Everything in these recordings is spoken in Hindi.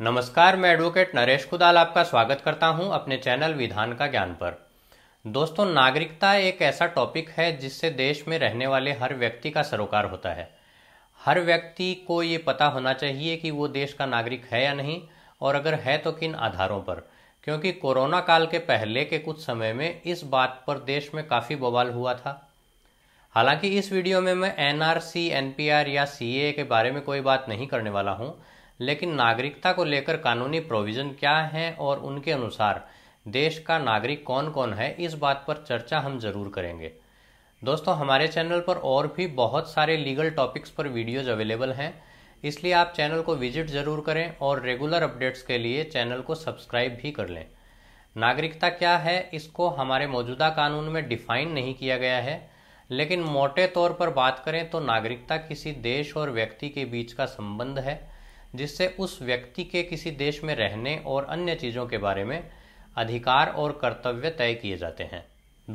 नमस्कार मैं एडवोकेट नरेश खुदाल आपका स्वागत करता हूं अपने चैनल विधान का ज्ञान पर दोस्तों नागरिकता एक ऐसा टॉपिक है जिससे देश में रहने वाले हर व्यक्ति का सरोकार होता है हर व्यक्ति को ये पता होना चाहिए कि वो देश का नागरिक है या नहीं और अगर है तो किन आधारों पर क्योंकि कोरोना काल के पहले के कुछ समय में इस बात पर देश में काफ़ी बवाल हुआ था हालांकि इस वीडियो में मैं एन आर या सी के बारे में कोई बात नहीं करने वाला हूँ लेकिन नागरिकता को लेकर कानूनी प्रोविज़न क्या हैं और उनके अनुसार देश का नागरिक कौन कौन है इस बात पर चर्चा हम ज़रूर करेंगे दोस्तों हमारे चैनल पर और भी बहुत सारे लीगल टॉपिक्स पर वीडियोज़ अवेलेबल हैं इसलिए आप चैनल को विजिट ज़रूर करें और रेगुलर अपडेट्स के लिए चैनल को सब्सक्राइब भी कर लें नागरिकता क्या है इसको हमारे मौजूदा कानून में डिफाइन नहीं किया गया है लेकिन मोटे तौर पर बात करें तो नागरिकता किसी देश और व्यक्ति के बीच का संबंध है जिससे उस व्यक्ति के किसी देश में रहने और अन्य चीज़ों के बारे में अधिकार और कर्तव्य तय किए जाते हैं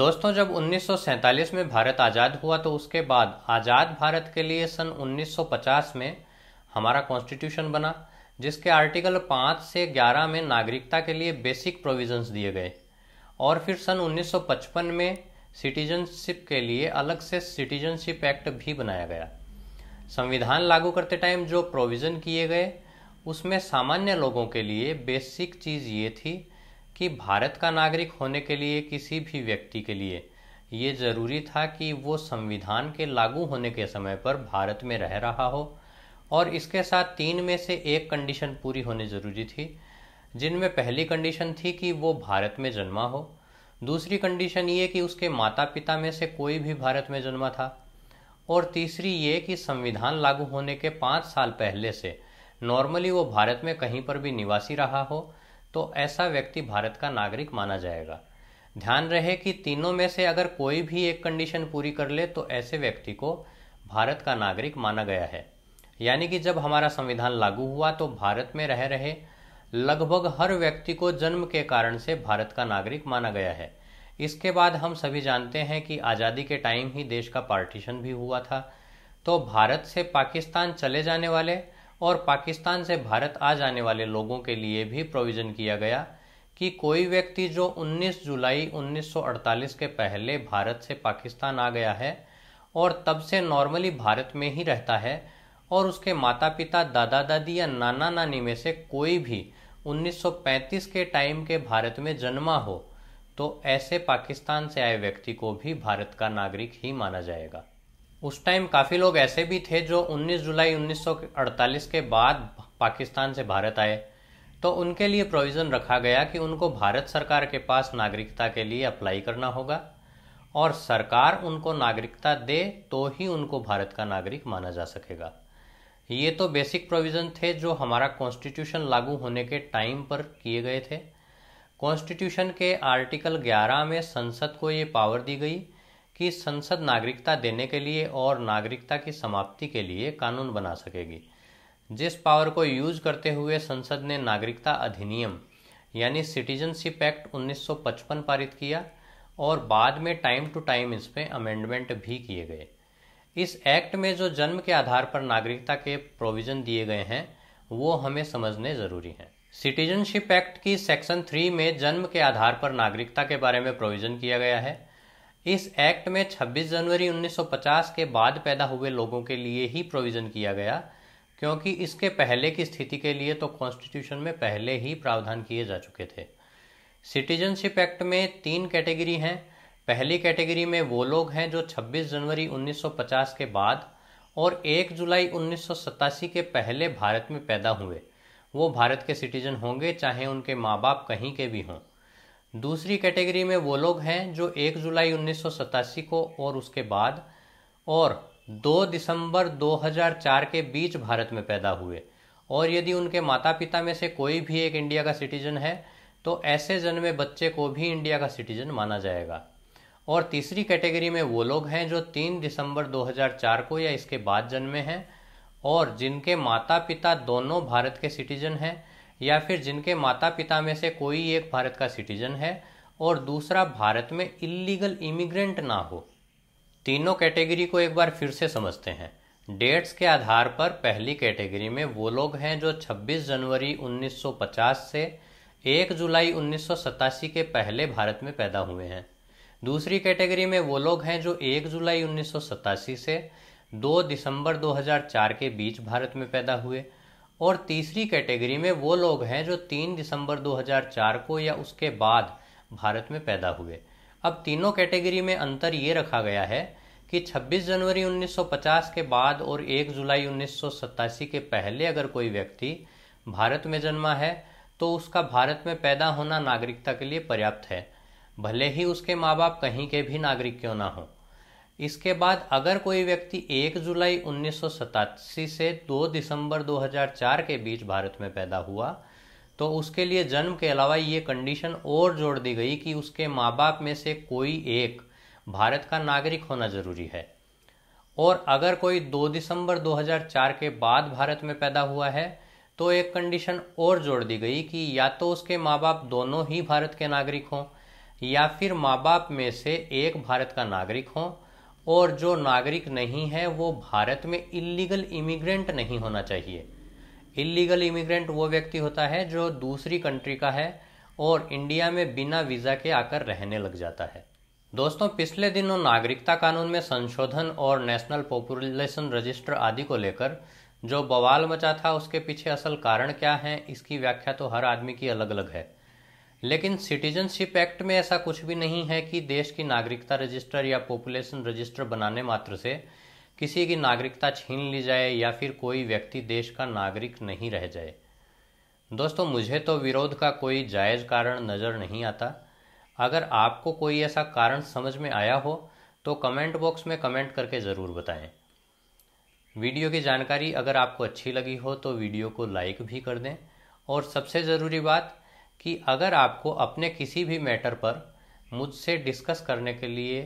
दोस्तों जब 1947 में भारत आज़ाद हुआ तो उसके बाद आज़ाद भारत के लिए सन 1950 में हमारा कॉन्स्टिट्यूशन बना जिसके आर्टिकल 5 से 11 में नागरिकता के लिए बेसिक प्रोविजंस दिए गए और फिर सन 1955 में सिटीजनशिप के लिए अलग से सिटीजनशिप एक्ट भी बनाया गया संविधान लागू करते टाइम जो प्रोविज़न किए गए उसमें सामान्य लोगों के लिए बेसिक चीज़ ये थी कि भारत का नागरिक होने के लिए किसी भी व्यक्ति के लिए ये ज़रूरी था कि वो संविधान के लागू होने के समय पर भारत में रह रहा हो और इसके साथ तीन में से एक कंडीशन पूरी होनी ज़रूरी थी जिनमें पहली कंडीशन थी कि वो भारत में जन्मा हो दूसरी कंडीशन ये कि उसके माता पिता में से कोई भी भारत में जन्मा था और तीसरी ये कि संविधान लागू होने के पाँच साल पहले से नॉर्मली वो भारत में कहीं पर भी निवासी रहा हो तो ऐसा व्यक्ति भारत का नागरिक माना जाएगा ध्यान रहे कि तीनों में से अगर कोई भी एक कंडीशन पूरी कर ले तो ऐसे व्यक्ति को भारत का नागरिक माना गया है यानी कि जब हमारा संविधान लागू हुआ तो भारत में रह रहे लगभग हर व्यक्ति को जन्म के कारण से भारत का नागरिक माना गया है इसके बाद हम सभी जानते हैं कि आज़ादी के टाइम ही देश का पार्टीशन भी हुआ था तो भारत से पाकिस्तान चले जाने वाले और पाकिस्तान से भारत आ जाने वाले लोगों के लिए भी प्रोविज़न किया गया कि कोई व्यक्ति जो 19 जुलाई 1948 के पहले भारत से पाकिस्तान आ गया है और तब से नॉर्मली भारत में ही रहता है और उसके माता पिता दादा दादी या नाना नानी में से कोई भी 1935 के टाइम के भारत में जन्मा हो तो ऐसे पाकिस्तान से आए व्यक्ति को भी भारत का नागरिक ही माना जाएगा उस टाइम काफ़ी लोग ऐसे भी थे जो 19 जुलाई 1948 के बाद पाकिस्तान से भारत आए तो उनके लिए प्रोविज़न रखा गया कि उनको भारत सरकार के पास नागरिकता के लिए अप्लाई करना होगा और सरकार उनको नागरिकता दे तो ही उनको भारत का नागरिक माना जा सकेगा ये तो बेसिक प्रोविज़न थे जो हमारा कॉन्स्टिट्यूशन लागू होने के टाइम पर किए गए थे कॉन्स्टिट्यूशन के आर्टिकल 11 में संसद को ये पावर दी गई कि संसद नागरिकता देने के लिए और नागरिकता की समाप्ति के लिए कानून बना सकेगी जिस पावर को यूज करते हुए संसद ने नागरिकता अधिनियम यानी सिटीजनशिप एक्ट 1955 पारित किया और बाद में टाइम टू टाइम इस पर अमेंडमेंट भी किए गए इस एक्ट में जो जन्म के आधार पर नागरिकता के प्रोविज़न दिए गए हैं वो हमें समझने ज़रूरी हैं सिटीजनशिप एक्ट की सेक्शन थ्री में जन्म के आधार पर नागरिकता के बारे में प्रोविज़न किया गया है इस एक्ट में 26 जनवरी 1950 के बाद पैदा हुए लोगों के लिए ही प्रोविज़न किया गया क्योंकि इसके पहले की स्थिति के लिए तो कॉन्स्टिट्यूशन में पहले ही प्रावधान किए जा चुके थे सिटीजनशिप एक्ट में तीन कैटेगरी हैं पहली कैटेगरी में वो लोग हैं जो 26 जनवरी 1950 के बाद और 1 जुलाई उन्नीस के पहले भारत में पैदा हुए वो भारत के सिटीजन होंगे चाहे उनके माँ बाप कहीं के भी हों दूसरी कैटेगरी में वो लोग हैं जो 1 जुलाई उन्नीस को और उसके बाद और 2 दिसंबर 2004 के बीच भारत में पैदा हुए और यदि उनके माता पिता में से कोई भी एक इंडिया का सिटीजन है तो ऐसे जन्मे बच्चे को भी इंडिया का सिटीजन माना जाएगा और तीसरी कैटेगरी में वो लोग हैं जो 3 दिसंबर 2004 को या इसके बाद जन्मे हैं और जिनके माता पिता दोनों भारत के सिटीजन हैं या फिर जिनके माता पिता में से कोई एक भारत का सिटीजन है और दूसरा भारत में इलीगल इमिग्रेंट ना हो तीनों कैटेगरी को एक बार फिर से समझते हैं डेट्स के आधार पर पहली कैटेगरी में वो लोग हैं जो 26 जनवरी 1950 से 1 जुलाई उन्नीस के पहले भारत में पैदा हुए हैं दूसरी कैटेगरी में वो लोग हैं जो 1 जुलाई उन्नीस से दो दिसंबर 2004 के बीच भारत में पैदा हुए और तीसरी कैटेगरी में वो लोग हैं जो 3 दिसंबर 2004 को या उसके बाद भारत में पैदा हुए अब तीनों कैटेगरी में अंतर ये रखा गया है कि 26 जनवरी 1950 के बाद और 1 जुलाई उन्नीस के पहले अगर कोई व्यक्ति भारत में जन्मा है तो उसका भारत में पैदा होना नागरिकता के लिए पर्याप्त है भले ही उसके माँ बाप कहीं के भी नागरिक क्यों ना हों इसके बाद अगर कोई व्यक्ति 1 जुलाई उन्नीस से 2 दिसंबर 2004 के बीच भारत में पैदा हुआ तो उसके लिए जन्म के अलावा ये कंडीशन और जोड़ दी गई कि उसके माँ बाप में से कोई एक भारत का नागरिक होना जरूरी है और अगर कोई 2 दिसंबर 2004 के बाद भारत में पैदा हुआ है तो एक कंडीशन और जोड़ दी गई कि या तो उसके माँ बाप दोनों ही भारत के नागरिक हों या फिर माँ बाप में से एक भारत का नागरिक हों और जो नागरिक नहीं है वो भारत में इलीगल इमिग्रेंट नहीं होना चाहिए इलीगल इमिग्रेंट वो व्यक्ति होता है जो दूसरी कंट्री का है और इंडिया में बिना वीज़ा के आकर रहने लग जाता है दोस्तों पिछले दिनों नागरिकता कानून में संशोधन और नेशनल पॉपुलेशन रजिस्टर आदि को लेकर जो बवाल मचा था उसके पीछे असल कारण क्या है इसकी व्याख्या तो हर आदमी की अलग अलग है लेकिन सिटीजनशिप एक्ट में ऐसा कुछ भी नहीं है कि देश की नागरिकता रजिस्टर या पॉपुलेशन रजिस्टर बनाने मात्र से किसी की नागरिकता छीन ली जाए या फिर कोई व्यक्ति देश का नागरिक नहीं रह जाए दोस्तों मुझे तो विरोध का कोई जायज़ कारण नज़र नहीं आता अगर आपको कोई ऐसा कारण समझ में आया हो तो कमेंट बॉक्स में कमेंट करके ज़रूर बताएं वीडियो की जानकारी अगर आपको अच्छी लगी हो तो वीडियो को लाइक भी कर दें और सबसे ज़रूरी बात कि अगर आपको अपने किसी भी मैटर पर मुझसे डिस्कस करने के लिए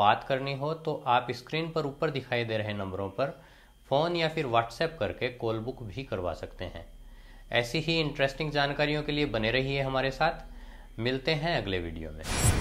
बात करनी हो तो आप स्क्रीन पर ऊपर दिखाई दे रहे नंबरों पर फ़ोन या फिर व्हाट्सएप करके कॉल बुक भी करवा सकते हैं ऐसी ही इंटरेस्टिंग जानकारियों के लिए बने रहिए हमारे साथ मिलते हैं अगले वीडियो में